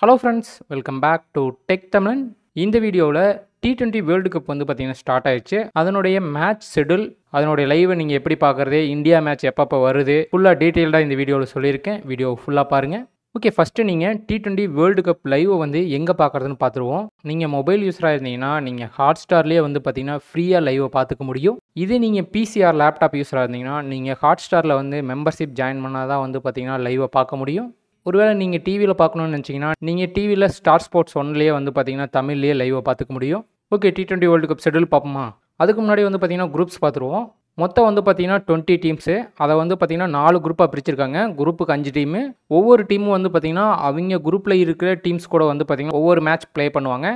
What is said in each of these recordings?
Hello friends welcome back to tech Tamilan இந்த வீடியோவில் D twenty world cup வந்து பார்த்திங்கன்னா ஸ்டார்ட் ஆயிடுச்சு அதனுடைய மேட்ச் ஷெடியூல் அதனுடைய லைவை நீங்கள் எப்படி பார்க்குறது இந்தியா மேட்ச் எப்பப்போ வருது ஃபுல்லாக டீட்டெயில்டாக இந்த வீடியோவில் சொல்லியிருக்கேன் வீடியோவை ஃபுல்லாக பாருங்கள் ஓகே ஃபஸ்ட்டு நீங்கள் டி ட்வெண்ட்டி வேர்ல்டு கப் லைவை வந்து எங்கே பார்க்குறதுன்னு பார்த்துருவோம் நீங்கள் மொபைல் யூஸராக இருந்தீங்கன்னா நீங்கள் ஹாட் ஸ்டார்லேயே வந்து பார்த்தீங்கன்னா ஃப்ரீயாக லைவை பார்த்துக்க முடியும் இதே நீங்கள் பிசிஆர் லேப்டாப் யூஸராக இருந்தீங்கன்னா நீங்கள் ஹாட் ஸ்டாரில் வந்து மெம்பர்ஷிப் ஜாயின் பண்ணால் தான் வந்து பார்த்தீங்கன்னா லைவை பார்க்க முடியும் ஒருவேளை நீங்கள் டிவியில் பார்க்கணுன்னு நினச்சிங்கன்னா நீங்கள் டிவியில் ஸ்டார் ஸ்போர்ட்ஸ் ஒன்லேயே வந்து பார்த்தீங்கன்னா தமிழ்லேயே லைவாக பார்த்துக்க முடியும் okay T twenty world cup schedule பார்ப்போமா அதுக்கு முன்னாடி வந்து பார்த்தீங்கன்னா குரூப்ஸ் பார்த்துருவோம் மொத்தம் வந்து பார்த்தீங்கன்னா டுவெண்ட்டி டீம்ஸு அதை வந்து பார்த்திங்கன்னா நாலு குரூப்பாக பிரிச்சிருக்காங்க குரூப்புக்கு அஞ்சு டீமு ஒவ்வொரு டீமும் வந்து பார்த்தீங்கன்னா அவங்க குரூப்பில் இருக்கிற டீம்ஸ் கூட வந்து பார்த்தீங்கன்னா ஒவ்வொரு மேட்ச் ப்ளே பண்ணுவாங்க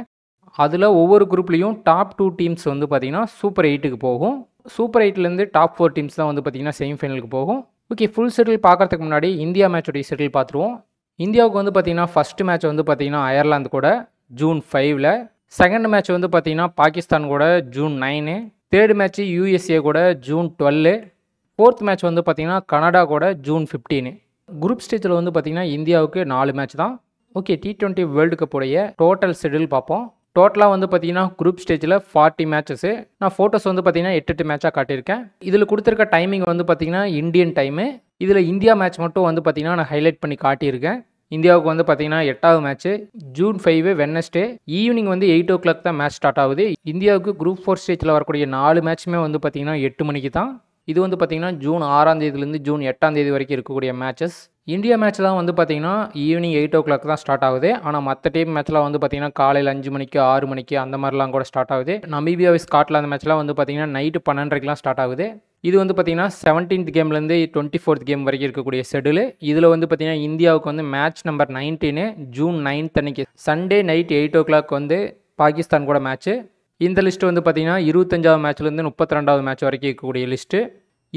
அதில் ஒவ்வொரு குரூப்லேயும் டாப் டூ டீம்ஸ் வந்து பார்த்திங்கன்னா சூப்பர் எயிட்டுக்கு போகும் சூப்பர் எயிட்லேருந்து டாப் ஃபோர் டீம்ஸ் தான் வந்து பார்த்திங்கன்னா செமிஃபைனலுக்கு போகும் ஓகே ஃபுல் செட்டில் பார்க்குறதுக்கு முன்னாடி இந்தியா மேட்சோடைய செட்டில் பார்த்துருவோம் இந்தியாவுக்கு வந்து பார்த்தீங்கன்னா ஃபஸ்ட்டு மேட்ச் வந்து பார்த்திங்கன்னா அயர்லாந்து கூட ஜூன் ஃபைவ்ல செகண்ட் மேட்ச் வந்து பார்த்திங்கன்னா பாகிஸ்தான் கூட June nine third match USA கூட ஜூன் டுவெல்லு ஃபோர்த் மேட்ச் வந்து பார்த்தீங்கன்னா கனடா கூட ஜூன் ஃபிஃப்டீனு குரூப் ஸ்டேஜில் வந்து பார்த்திங்கன்னா இந்தியாவுக்கு நாலு மேட்ச் தான் ஓகே டி ட்வெண்ட்டி வேர்ல்டு கப்புடைய டோட்டல் ஷெடியூல் பார்ப்போம் டோட்டலாக வந்து பார்த்தீங்கன்னா குரூப் ஸ்டேஜில் ஃபார்ட்டி மேட்சஸ்ஸு நான் ஃபோட்டோஸ் வந்து பார்த்தீங்கன்னா எட்டு எட்டு மேட்சாக காட்டியிருக்கேன் இதில் கொடுத்துருக்க டைமிங் வந்து பார்த்தீங்கன்னா இந்தியன் டைமு இதில் இந்தியா மேட்ச் மட்டும் வந்து பார்த்தீங்கன்னா நான் ஹைலைட் பண்ணி காட்டியிருக்கேன் இந்தியாவுக்கு வந்து பார்த்தீங்கன்னா எட்டாவது மேட்ச்சு ஜூன் ஃபைவ் வென்னஸ்டே ஈவினிங் வந்து எயிட் ஓ கிளாக் தான் மேட்ச் ஸ்டார்ட் ஆகுது இந்தியாவுக்கு குரூப் ஃபோர் ஸ்டேஜில் வரக்கூடிய நாலு மேட்ச்சுமே வந்து பார்த்தீங்கன்னா எட்டு மணிக்கு தான் இது வந்து பார்த்தீங்கன்னா ஜூன் ஆறாம் தேதியிலேருந்து ஜூன் எட்டாம் தேதி வரைக்கும் இருக்கக்கூடிய மேட்சஸ் இந்தியா மேட்ச்லாம் வந்து பார்த்திங்கன்னா ஈவினிங் எயிட் ஓ கிளாக் தான் ஸ்டார்ட் ஆகுது ஆனால் மற்ற டீம் மேட்ச்லாம் வந்து பார்த்திங்கன்னா காலையில் அஞ்சு மணிக்கு ஆறு மணிக்கு அந்த மாதிரிலாம் கூட ஸ்டார்ட் ஆகுது நமீபியா ஸ்காட்லாந்து மேட்ச்லாம் வந்து பார்த்திங்கன்னா நைட்டு பன்னெண்டரைக்கெலாம் ஸ்டார்ட் ஆகுது இது வந்து பார்த்திங்கன்னா செவன்டீன்த் கேம்லேருந்து டுவெண்ட்டி ஃபோர்த் கேம் வரைக்கும் இருக்கக்கூடிய ஷெடியூல் இதில் வந்து பார்த்திங்கன்னா இந்தியாவுக்கு வந்து match number nineteen June ninth அன்னைக்கு Sunday night eight o'clock வந்து பாகிஸ்தான் கூட மேட்ச்சு இந்த லிஸ்ட்டு வந்து பார்த்திங்கன்னா இருபத்தஞ்சாவது மேட்ச்லேருந்து முப்பத்தி ரெண்டாவது மேட்ச் வரைக்கும் இருக்கக்கூடிய லிஸ்ட்டு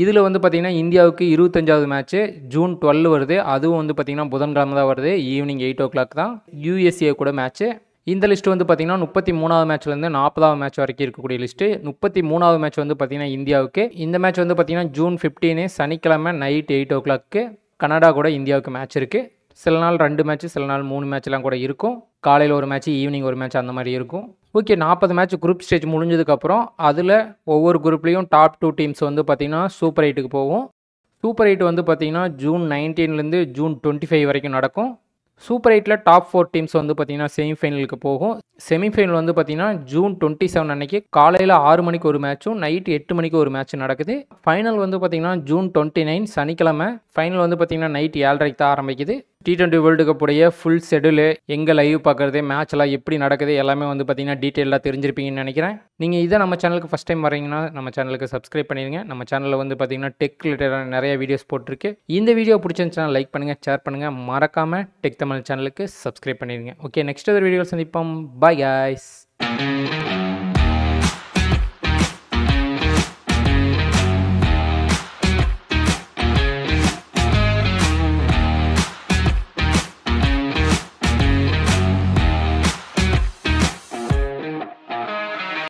இதில் வந்து பார்த்திங்கன்னா இந்தியாவுக்கு இருபத்தஞ்சாவது மேட்ச்சு ஜூன் டுவெல் வருது அதுவும் வந்து பார்த்திங்கன்னா புதன்கிழமை தான் வருது ஈவினிங் எயிட் ஓ கிளாக் தான் யூஎஸ்ஏ கூட மேட்ச்சு இந்த லிஸ்ட் வந்து பார்த்திங்கன்னா முப்பத்தி மூணாவது மேட்ச்லேருந்து நாற்பதாவது மேட்ச் வரைக்கும் இருக்கக்கூடிய லிஸ்ட்டு முப்பத்தி மூணாவது மேட்ச் வந்து பார்த்திங்கன்னா இந்தியாவுக்கு இந்த மேட்ச் வந்து பார்த்திங்கன்னா ஜூன் ஃபிஃப்டீனு சனிக்கிழமை night eight o'clock Canada கூட இந்தியாவுக்கு மேட்ச் இருக்குது சில நாள் ரெண்டு மேட்ச்சு சில நாள் மூணு மேட்ச்லாம் கூட இருக்கும் காலையில் ஒரு மேட்ச் ஈவினிங் ஒரு மேட்ச் அந்த மாதிரி இருக்கும் ஓகே நாற்பது மேட்ச் குரூப் ஸ்டேஜ் முடிஞ்சதுக்கப்புறம் அதில் ஒவ்வொரு குரூப்லேயும் டாப் டூ டீம்ஸ் வந்து பார்த்திங்கன்னா சூப்பர் எயிட்டுக்கு போகும் சூப்பர் எயிட் வந்து பார்த்திங்கன்னா ஜூன் நைன்டீன்லேருந்து ஜூன் டுவெண்ட்டி ஃபைவ் வரைக்கும் நடக்கும் சூப்பர் எயிட்டில் டாப் ஃபோர் டீம்ஸ் வந்து பார்த்திங்கன்னா செமிஃபைனலுக்கு போகும் செமிஃபைனல் வந்து பார்த்திங்கன்னா ஜூன் டுவெண்ட்டி செவன் அன்றைக்கி காலையில் ஆறு மணிக்கு ஒரு மேட்ச்சும் நைட்டு எட்டு மணிக்கு ஒரு மேட்ச்சும் நடக்குது ஃபைனல் வந்து பார்த்திங்கன்னா ஜூன் டுவெண்ட்டி நைன் சனிக்கிழமை ஃபைனல் வந்து பார்த்திங்கன்னா நைட் ஏழரைக்கு தான் ஆரம்பிக்குது டி டுவெண்ட்டி வேர்ல்டு கப் உடைய ஃபுல் ஷெடியூலு எங்கே லைவ் பார்க்குறது மேட்செலாம் எப்படி நடக்குது எல்லாமே வந்து பார்த்திங்கன்னா டீட்டெயிலாக தெரிஞ்சிருப்பீங்கன்னு நினைக்கிறேன் நீங்கள் இதை நம்ம சேனலுக்கு ஃபஸ்ட் டைம் வரீங்கன்னா நம்ம சேனலுக்கு சப்ஸ்கிரைப் பண்ணிடுங்க நம்ம சேனலில் வந்து பார்த்திங்கன்னா டெக் ரிலேட்டடாக நிறைய வீடியோஸ் போட்டிருக்கு இந்த வீடியோ பிடிச்சிருந்துச்சுன்னா லைக் பண்ணுங்கள் ஷேர் பண்ணுங்கள் மறக்காமல் டெக் தமிழ் சேனலுக்கு சப்ஸ்கிரைப் பண்ணிடுங்க ஓகே நெக்ஸ்ட் ஒரு வீடியோ சந்திப்போம் Bye guys.